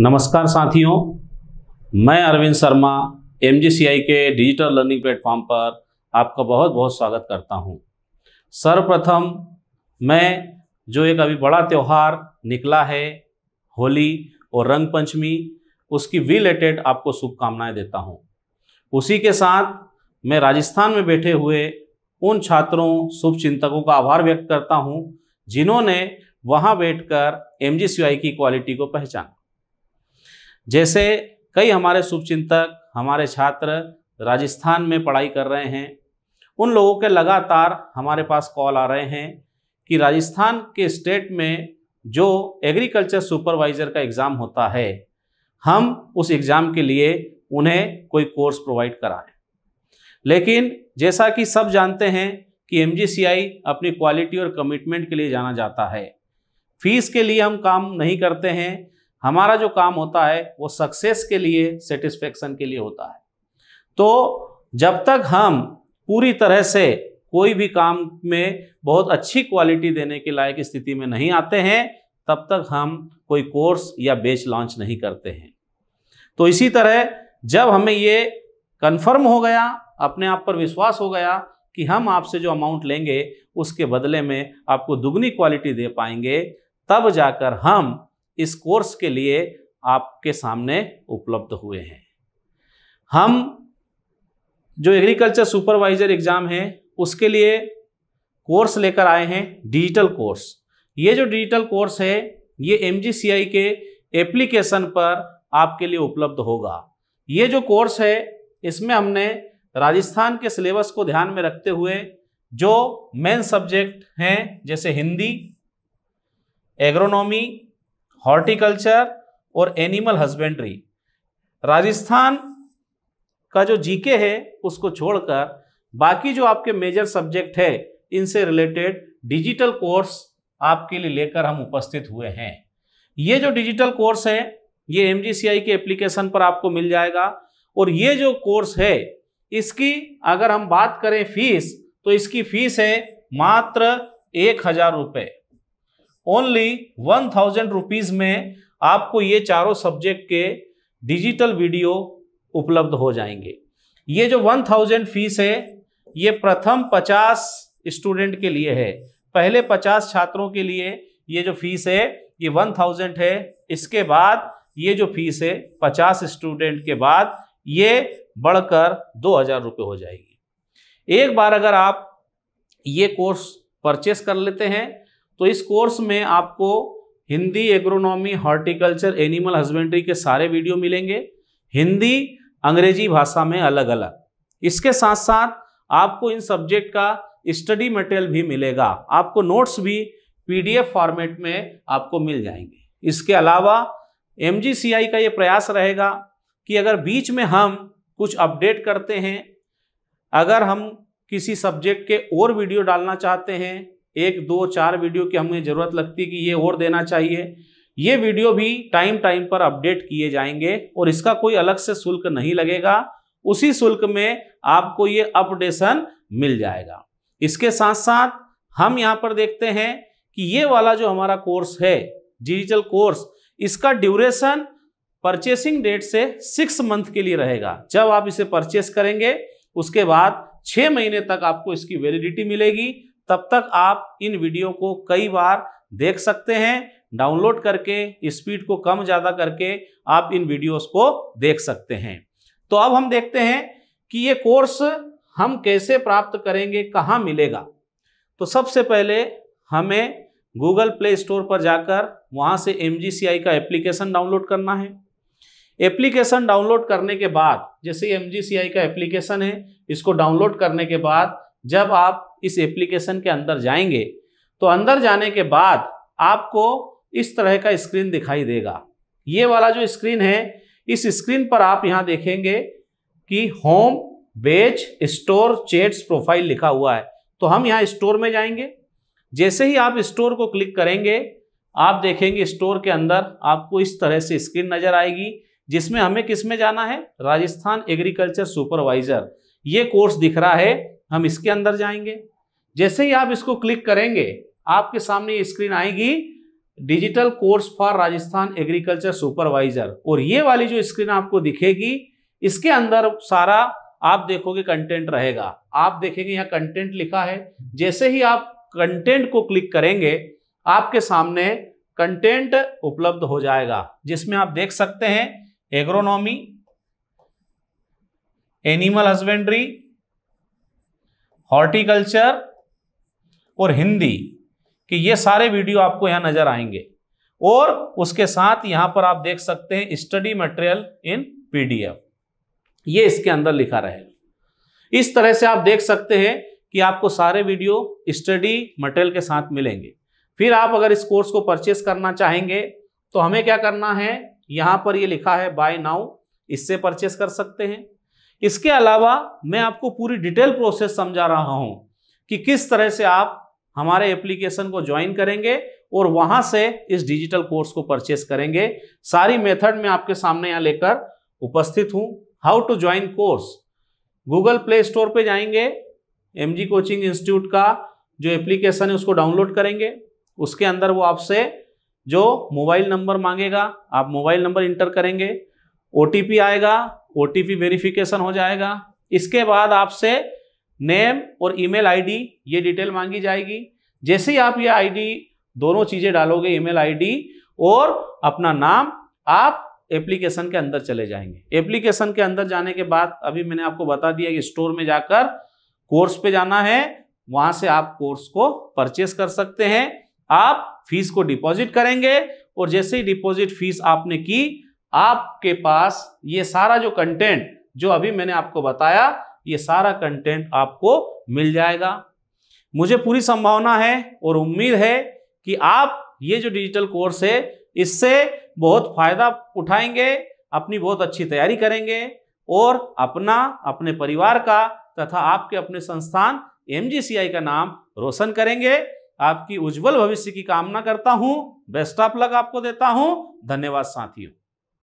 नमस्कार साथियों मैं Arvind Sharma M K digital learning platform पर आपका बहुत बहुत स्वागत करता हूं। सर्वप्रथम मैं जो एक अभी बड़ा त्यौहार निकला है होली और रंग पंचमी उसकी रिलेटेड आपको शुभकामनाएं देता हूं। उसी के साथ मैं राजस्थान में बैठे हुए उन छात्रों शुभ चिंतकों का आभार व्यक्त करता हूँ जिन्होंने वहाँ बैठकर एम की क्वालिटी को पहचाना जैसे कई हमारे शुभचिंतक हमारे छात्र राजस्थान में पढ़ाई कर रहे हैं उन लोगों के लगातार हमारे पास कॉल आ रहे हैं कि राजस्थान के स्टेट में जो एग्रीकल्चर सुपरवाइज़र का एग्ज़ाम होता है हम उस एग्ज़ाम के लिए उन्हें कोई कोर्स प्रोवाइड कराएं लेकिन जैसा कि सब जानते हैं कि एम अपनी क्वालिटी और कमिटमेंट के लिए जाना जाता है फीस के लिए हम काम नहीं करते हैं हमारा जो काम होता है वो सक्सेस के लिए सेटिस्फेक्शन के लिए होता है तो जब तक हम पूरी तरह से कोई भी काम में बहुत अच्छी क्वालिटी देने के लायक स्थिति में नहीं आते हैं तब तक हम कोई कोर्स या बेच लॉन्च नहीं करते हैं तो इसी तरह जब हमें ये कन्फर्म हो गया अपने आप पर विश्वास हो गया कि हम आपसे जो अमाउंट लेंगे उसके बदले में आपको दुगनी क्वालिटी दे पाएंगे तब जाकर हम इस कोर्स के लिए आपके सामने उपलब्ध हुए हैं हम जो एग्रीकल्चर सुपरवाइजर एग्ज़ाम है उसके लिए कोर्स लेकर आए हैं डिजिटल कोर्स ये जो डिजिटल कोर्स है ये एम के एप्लीकेशन पर आपके लिए उपलब्ध होगा ये जो कोर्स है इसमें हमने राजस्थान के सिलेबस को ध्यान में रखते हुए जो मेन सब्जेक्ट हैं जैसे हिंदी एग्रोनॉमी हॉर्टिकल्चर और एनिमल हस्बेंड्री राजस्थान का जो जीके है उसको छोड़कर बाकी जो आपके मेजर सब्जेक्ट है इनसे रिलेटेड डिजिटल कोर्स आपके लिए लेकर हम उपस्थित हुए हैं ये जो डिजिटल कोर्स है ये एम के एप्लीकेशन पर आपको मिल जाएगा और ये जो कोर्स है इसकी अगर हम बात करें फीस तो इसकी फीस है मात्र एक हजार रुपये ओनली वन थाउजेंड रुपीज़ में आपको ये चारों सब्जेक्ट के डिजिटल वीडियो उपलब्ध हो जाएंगे ये जो वन थाउजेंड फीस है ये प्रथम पचास स्टूडेंट के लिए है पहले पचास छात्रों के लिए ये जो फीस है ये वन थाउजेंड है इसके बाद ये जो फीस है पचास स्टूडेंट के बाद ये बढ़कर दो हज़ार रुपये हो जाएगी एक बार अगर आप ये कोर्स परचेस कर लेते हैं तो इस कोर्स में आपको Hindi agronomy horticulture animal husbandry के सारे वीडियो मिलेंगे हिंदी अंग्रेजी भाषा में अलग अलग इसके साथ साथ आपको इन सब्जेक्ट का स्टडी मटेरियल भी मिलेगा आपको नोट्स भी पीडीएफ फॉर्मेट में आपको मिल जाएंगे इसके अलावा एम का ये प्रयास रहेगा कि अगर बीच में हम कुछ अपडेट करते हैं अगर हम किसी सब्जेक्ट के और वीडियो डालना चाहते हैं एक दो चार वीडियो की हमें ज़रूरत लगती कि ये और देना चाहिए ये वीडियो भी टाइम टाइम पर अपडेट किए जाएंगे और इसका कोई अलग से शुल्क नहीं लगेगा उसी शुल्क में आपको ये अपडेशन मिल जाएगा इसके साथ साथ हम यहाँ पर देखते हैं कि ये वाला जो हमारा कोर्स है डिजिटल कोर्स इसका ड्यूरेशन परचेसिंग डेट से सिक्स मंथ के लिए रहेगा जब आप इसे परचेस करेंगे उसके बाद छः महीने तक आपको इसकी वैलिडिटी मिलेगी तब तक आप इन वीडियो को कई बार देख सकते हैं डाउनलोड करके स्पीड को कम ज़्यादा करके आप इन वीडियोस को देख सकते हैं तो अब हम देखते हैं कि ये कोर्स हम कैसे प्राप्त करेंगे कहाँ मिलेगा तो सबसे पहले हमें गूगल प्ले स्टोर पर जाकर वहाँ से एम का एप्लीकेशन डाउनलोड करना है एप्लीकेशन डाउनलोड करने के बाद जैसे एम का एप्लीकेशन है इसको डाउनलोड करने के बाद जब आप इस एप्लीकेशन के अंदर जाएंगे तो अंदर जाने के बाद आपको इस तरह का स्क्रीन दिखाई देगा ये वाला जो स्क्रीन है इस स्क्रीन पर आप यहाँ देखेंगे कि होम बेच स्टोर चेट्स प्रोफाइल लिखा हुआ है तो हम यहाँ स्टोर में जाएंगे जैसे ही आप स्टोर को क्लिक करेंगे आप देखेंगे स्टोर के अंदर आपको इस तरह से स्क्रीन नज़र आएगी जिसमें हमें किस में जाना है राजस्थान एग्रीकल्चर सुपरवाइजर ये कोर्स दिख रहा है हम इसके अंदर जाएंगे जैसे ही आप इसको क्लिक करेंगे आपके सामने स्क्रीन आएगी digital course for Rajasthan agriculture supervisor और ये वाली जो स्क्रीन आपको दिखेगी इसके अंदर सारा आप देखोगे कंटेंट रहेगा आप देखेंगे यहाँ कंटेंट लिखा है जैसे ही आप कंटेंट को क्लिक करेंगे आपके सामने कंटेंट उपलब्ध हो जाएगा जिसमें आप देख सकते हैं एग्रोनॉमी एनिमल हस्बेंड्री हॉर्टिकल्चर और हिंदी कि ये सारे वीडियो आपको यहाँ नज़र आएंगे और उसके साथ यहाँ पर आप देख सकते हैं स्टडी मटेरियल इन पीडीएफ ये इसके अंदर लिखा रहेगा इस तरह से आप देख सकते हैं कि आपको सारे वीडियो स्टडी मटेरियल के साथ मिलेंगे फिर आप अगर इस कोर्स को परचेस करना चाहेंगे तो हमें क्या करना है यहाँ पर ये लिखा है बाय नाउ इससे परचेस कर सकते हैं इसके अलावा मैं आपको पूरी डिटेल प्रोसेस समझा रहा हूं कि किस तरह से आप हमारे एप्लीकेशन को ज्वाइन करेंगे और वहां से इस डिजिटल कोर्स को परचेस करेंगे सारी मेथड में आपके सामने यहाँ लेकर उपस्थित हूं how to join course Google Play Store पे जाएंगे एम जी कोचिंग इंस्टीट्यूट का जो एप्लीकेशन है उसको डाउनलोड करेंगे उसके अंदर वो आपसे जो मोबाइल नंबर मांगेगा आप मोबाइल नंबर इंटर करेंगे ओ आएगा ओ वेरिफिकेशन हो जाएगा इसके बाद आपसे नेम और ईमेल आईडी ये डिटेल मांगी जाएगी जैसे ही आप ये आईडी दोनों चीज़ें डालोगे ईमेल आईडी और अपना नाम आप एप्लीकेशन के अंदर चले जाएंगे एप्लीकेशन के अंदर जाने के बाद अभी मैंने आपको बता दिया कि स्टोर में जाकर कोर्स पे जाना है वहाँ से आप कोर्स को परचेस कर सकते हैं आप फीस को डिपॉजिट करेंगे और जैसे ही डिपॉजिट फीस आपने की आपके पास ये सारा जो कंटेंट जो अभी मैंने आपको बताया ये सारा कंटेंट आपको मिल जाएगा मुझे पूरी संभावना है और उम्मीद है कि आप ये जो डिजिटल कोर्स है इससे बहुत फायदा उठाएंगे अपनी बहुत अच्छी तैयारी करेंगे और अपना अपने परिवार का तथा आपके अपने संस्थान एम का नाम रोशन करेंगे आपकी उज्जवल भविष्य की कामना करता हूं बेस्ट ऑफ लक आपको देता हूं धन्यवाद साथियों